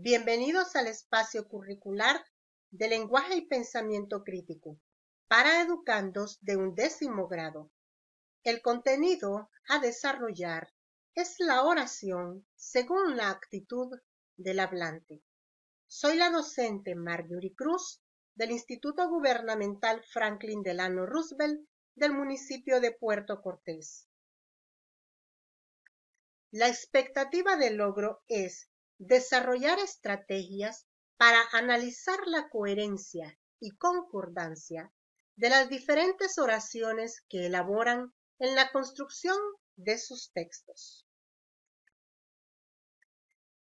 Bienvenidos al espacio curricular de lenguaje y pensamiento crítico para educandos de un décimo grado. El contenido a desarrollar es la oración según la actitud del hablante. Soy la docente Marjorie Cruz del Instituto Gubernamental Franklin Delano Roosevelt del municipio de Puerto Cortés. La expectativa del logro es desarrollar estrategias para analizar la coherencia y concordancia de las diferentes oraciones que elaboran en la construcción de sus textos.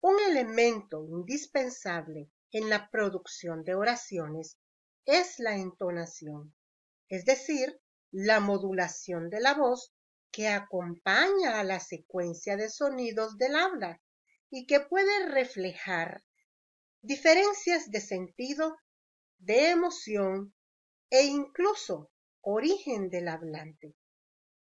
Un elemento indispensable en la producción de oraciones es la entonación, es decir, la modulación de la voz que acompaña a la secuencia de sonidos del habla y que puede reflejar diferencias de sentido, de emoción e incluso origen del hablante.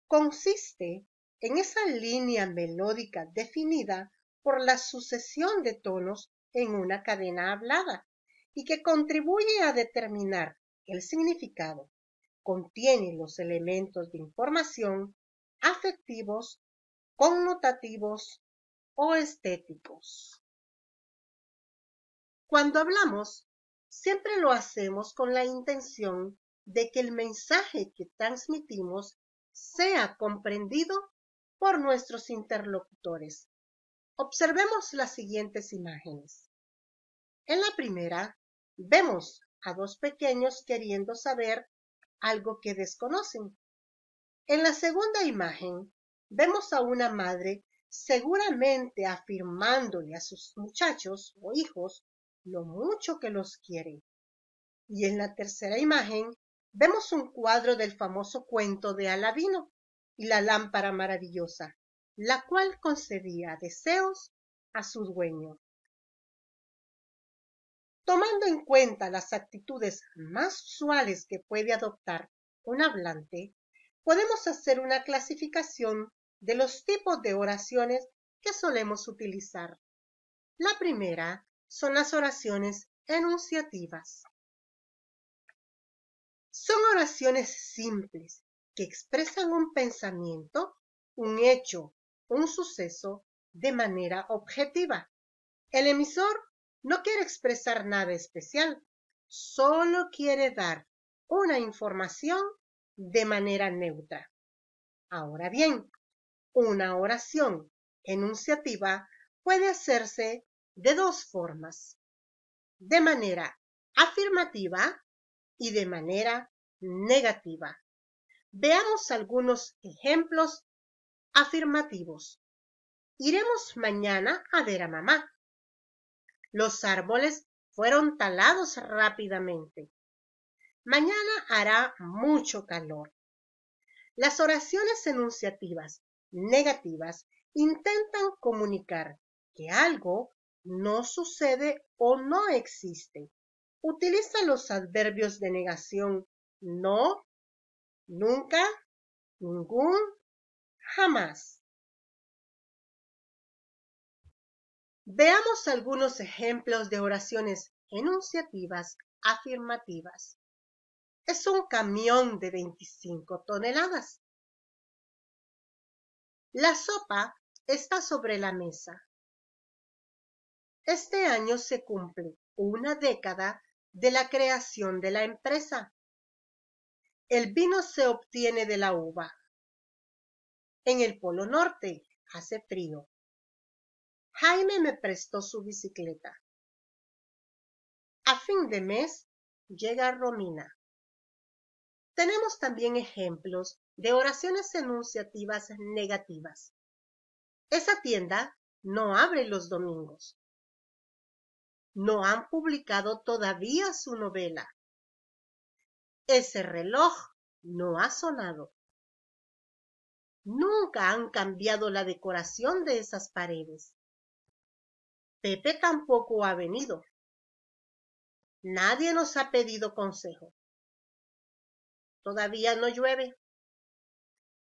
Consiste en esa línea melódica definida por la sucesión de tonos en una cadena hablada y que contribuye a determinar el significado. Contiene los elementos de información afectivos, connotativos, o estéticos. Cuando hablamos, siempre lo hacemos con la intención de que el mensaje que transmitimos sea comprendido por nuestros interlocutores. Observemos las siguientes imágenes. En la primera, vemos a dos pequeños queriendo saber algo que desconocen. En la segunda imagen, vemos a una madre seguramente afirmándole a sus muchachos o hijos lo mucho que los quiere. Y en la tercera imagen vemos un cuadro del famoso cuento de Alabino y la lámpara maravillosa, la cual concedía deseos a su dueño. Tomando en cuenta las actitudes más usuales que puede adoptar un hablante, podemos hacer una clasificación de los tipos de oraciones que solemos utilizar. La primera son las oraciones enunciativas. Son oraciones simples que expresan un pensamiento, un hecho, un suceso de manera objetiva. El emisor no quiere expresar nada especial, solo quiere dar una información de manera neutra. Ahora bien, una oración enunciativa puede hacerse de dos formas, de manera afirmativa y de manera negativa. Veamos algunos ejemplos afirmativos. Iremos mañana a ver a mamá. Los árboles fueron talados rápidamente. Mañana hará mucho calor. Las oraciones enunciativas negativas intentan comunicar que algo no sucede o no existe. Utiliza los adverbios de negación no, nunca, ningún, jamás. Veamos algunos ejemplos de oraciones enunciativas afirmativas. Es un camión de 25 toneladas. La sopa está sobre la mesa. Este año se cumple una década de la creación de la empresa. El vino se obtiene de la uva. En el Polo Norte hace frío. Jaime me prestó su bicicleta. A fin de mes llega Romina. Tenemos también ejemplos de oraciones enunciativas negativas. Esa tienda no abre los domingos. No han publicado todavía su novela. Ese reloj no ha sonado. Nunca han cambiado la decoración de esas paredes. Pepe tampoco ha venido. Nadie nos ha pedido consejo. Todavía no llueve.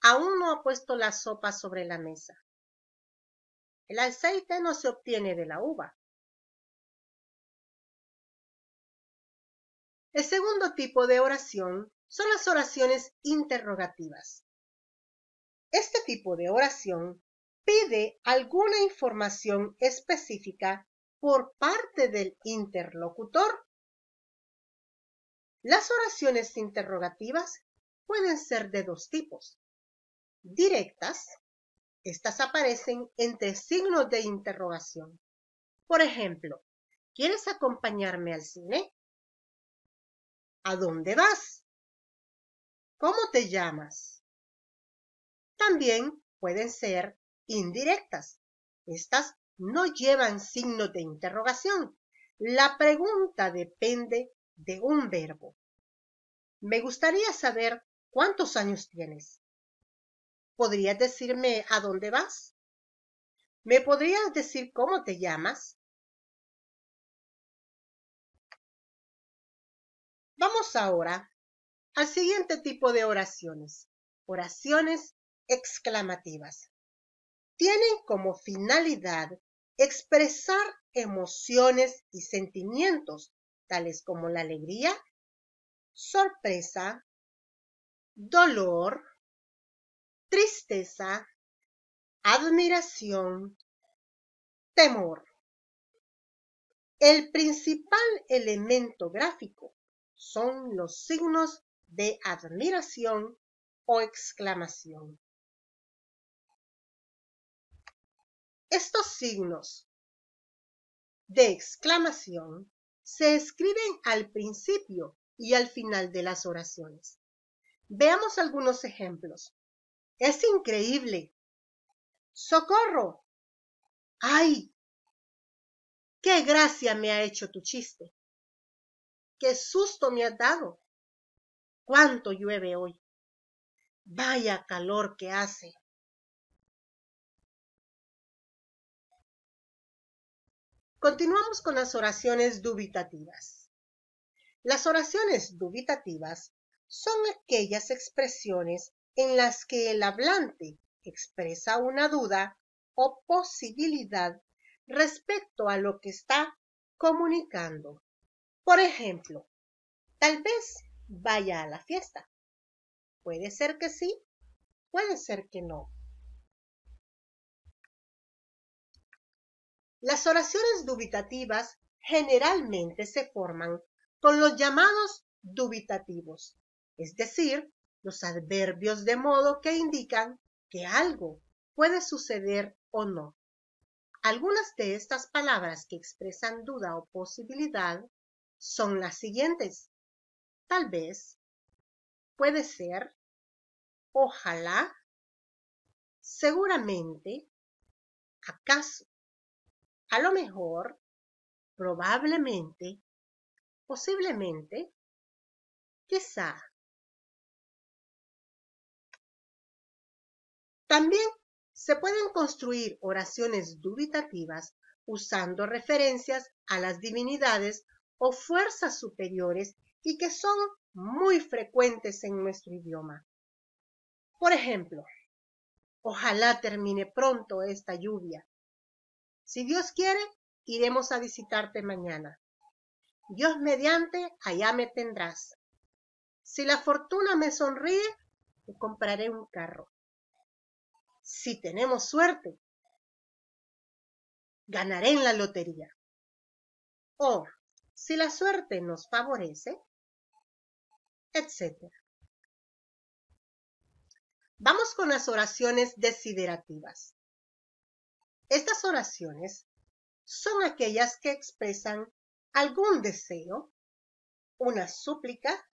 Aún no ha puesto la sopa sobre la mesa. El aceite no se obtiene de la uva. El segundo tipo de oración son las oraciones interrogativas. Este tipo de oración pide alguna información específica por parte del interlocutor las oraciones interrogativas pueden ser de dos tipos. Directas, estas aparecen entre signos de interrogación. Por ejemplo, ¿quieres acompañarme al cine? ¿A dónde vas? ¿Cómo te llamas? También pueden ser indirectas. Estas no llevan signos de interrogación. La pregunta depende de un verbo. Me gustaría saber cuántos años tienes. ¿Podrías decirme a dónde vas? ¿Me podrías decir cómo te llamas? Vamos ahora al siguiente tipo de oraciones, oraciones exclamativas. Tienen como finalidad expresar emociones y sentimientos tales como la alegría, sorpresa, dolor, tristeza, admiración, temor. El principal elemento gráfico son los signos de admiración o exclamación. Estos signos de exclamación se escriben al principio y al final de las oraciones. Veamos algunos ejemplos. Es increíble. Socorro. ¡Ay! ¡Qué gracia me ha hecho tu chiste! ¡Qué susto me has dado! ¡Cuánto llueve hoy! ¡Vaya calor que hace! Continuamos con las oraciones dubitativas. Las oraciones dubitativas son aquellas expresiones en las que el hablante expresa una duda o posibilidad respecto a lo que está comunicando. Por ejemplo, tal vez vaya a la fiesta. Puede ser que sí, puede ser que no. Las oraciones dubitativas generalmente se forman con los llamados dubitativos, es decir, los adverbios de modo que indican que algo puede suceder o no. Algunas de estas palabras que expresan duda o posibilidad son las siguientes. Tal vez, puede ser, ojalá, seguramente, acaso a lo mejor, probablemente, posiblemente, quizá. También se pueden construir oraciones dubitativas usando referencias a las divinidades o fuerzas superiores y que son muy frecuentes en nuestro idioma. Por ejemplo, ojalá termine pronto esta lluvia. Si Dios quiere, iremos a visitarte mañana. Dios mediante, allá me tendrás. Si la fortuna me sonríe, te compraré un carro. Si tenemos suerte, ganaré en la lotería. O si la suerte nos favorece, etc. Vamos con las oraciones desiderativas. Estas oraciones son aquellas que expresan algún deseo, una súplica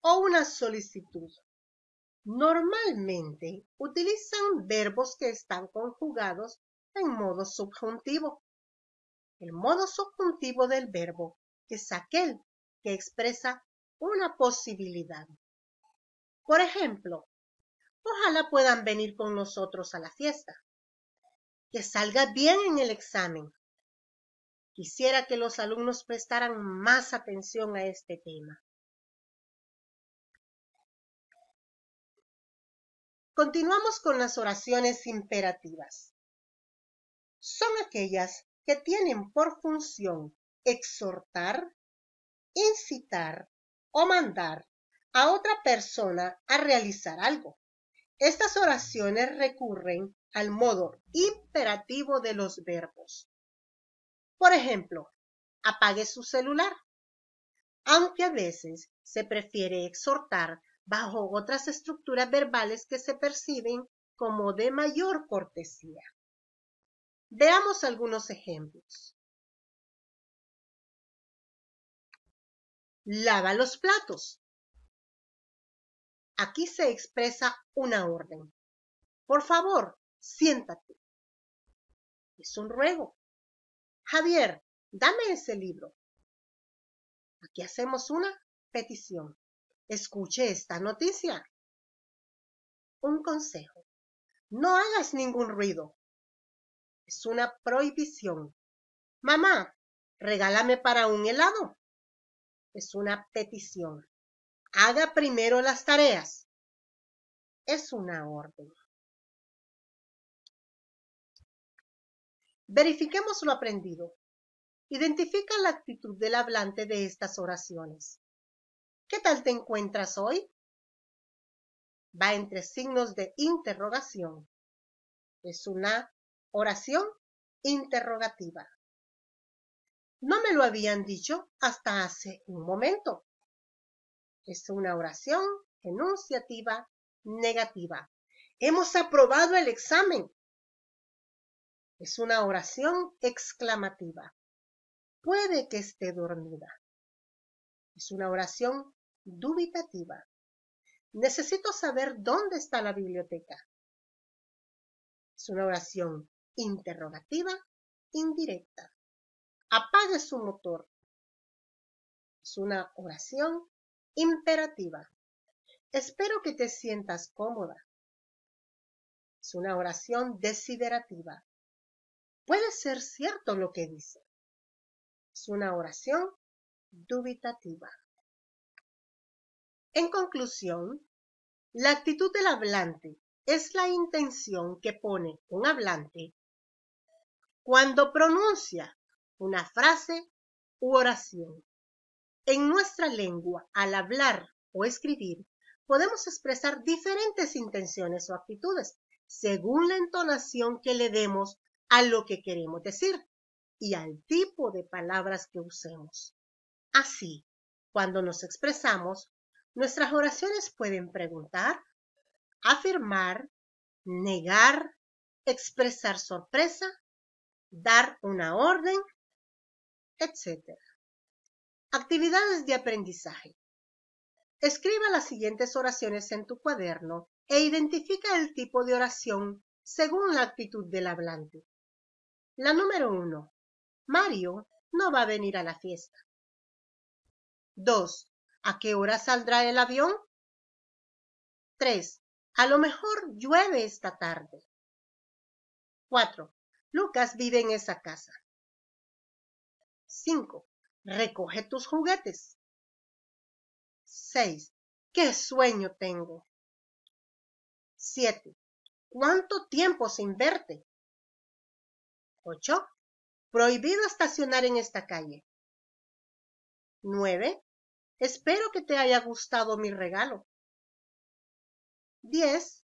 o una solicitud. Normalmente utilizan verbos que están conjugados en modo subjuntivo. El modo subjuntivo del verbo es aquel que expresa una posibilidad. Por ejemplo, ojalá puedan venir con nosotros a la fiesta que salga bien en el examen. Quisiera que los alumnos prestaran más atención a este tema. Continuamos con las oraciones imperativas. Son aquellas que tienen por función exhortar, incitar o mandar a otra persona a realizar algo. Estas oraciones recurren al modo imperativo de los verbos. Por ejemplo, apague su celular. Aunque a veces se prefiere exhortar bajo otras estructuras verbales que se perciben como de mayor cortesía. Veamos algunos ejemplos. Lava los platos. Aquí se expresa una orden. Por favor, siéntate. Es un ruego. Javier, dame ese libro. Aquí hacemos una petición. Escuche esta noticia. Un consejo. No hagas ningún ruido. Es una prohibición. Mamá, regálame para un helado. Es una petición. Haga primero las tareas. Es una orden. Verifiquemos lo aprendido. Identifica la actitud del hablante de estas oraciones. ¿Qué tal te encuentras hoy? Va entre signos de interrogación. Es una oración interrogativa. No me lo habían dicho hasta hace un momento. Es una oración enunciativa negativa. Hemos aprobado el examen. Es una oración exclamativa. Puede que esté dormida. Es una oración dubitativa. Necesito saber dónde está la biblioteca. Es una oración interrogativa, indirecta. Apague su motor. Es una oración imperativa. Espero que te sientas cómoda. Es una oración desiderativa puede ser cierto lo que dice. Es una oración dubitativa. En conclusión, la actitud del hablante es la intención que pone un hablante cuando pronuncia una frase u oración. En nuestra lengua, al hablar o escribir, podemos expresar diferentes intenciones o actitudes según la entonación que le demos a lo que queremos decir y al tipo de palabras que usemos. Así, cuando nos expresamos, nuestras oraciones pueden preguntar, afirmar, negar, expresar sorpresa, dar una orden, etc. Actividades de aprendizaje. Escriba las siguientes oraciones en tu cuaderno e identifica el tipo de oración según la actitud del hablante. La número uno, Mario no va a venir a la fiesta. Dos, ¿A qué hora saldrá el avión? Tres, A lo mejor llueve esta tarde. Cuatro, Lucas vive en esa casa. Cinco, Recoge tus juguetes. Seis, ¿Qué sueño tengo? Siete, ¿Cuánto tiempo sin verte? 8. Prohibido estacionar en esta calle. 9. Espero que te haya gustado mi regalo. 10.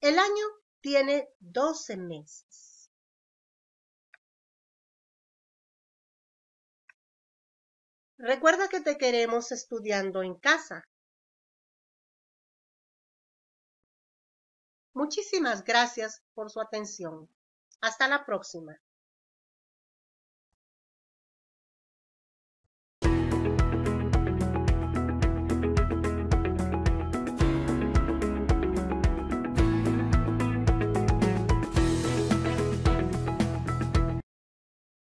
El año tiene 12 meses. Recuerda que te queremos estudiando en casa. Muchísimas gracias por su atención. Hasta la próxima.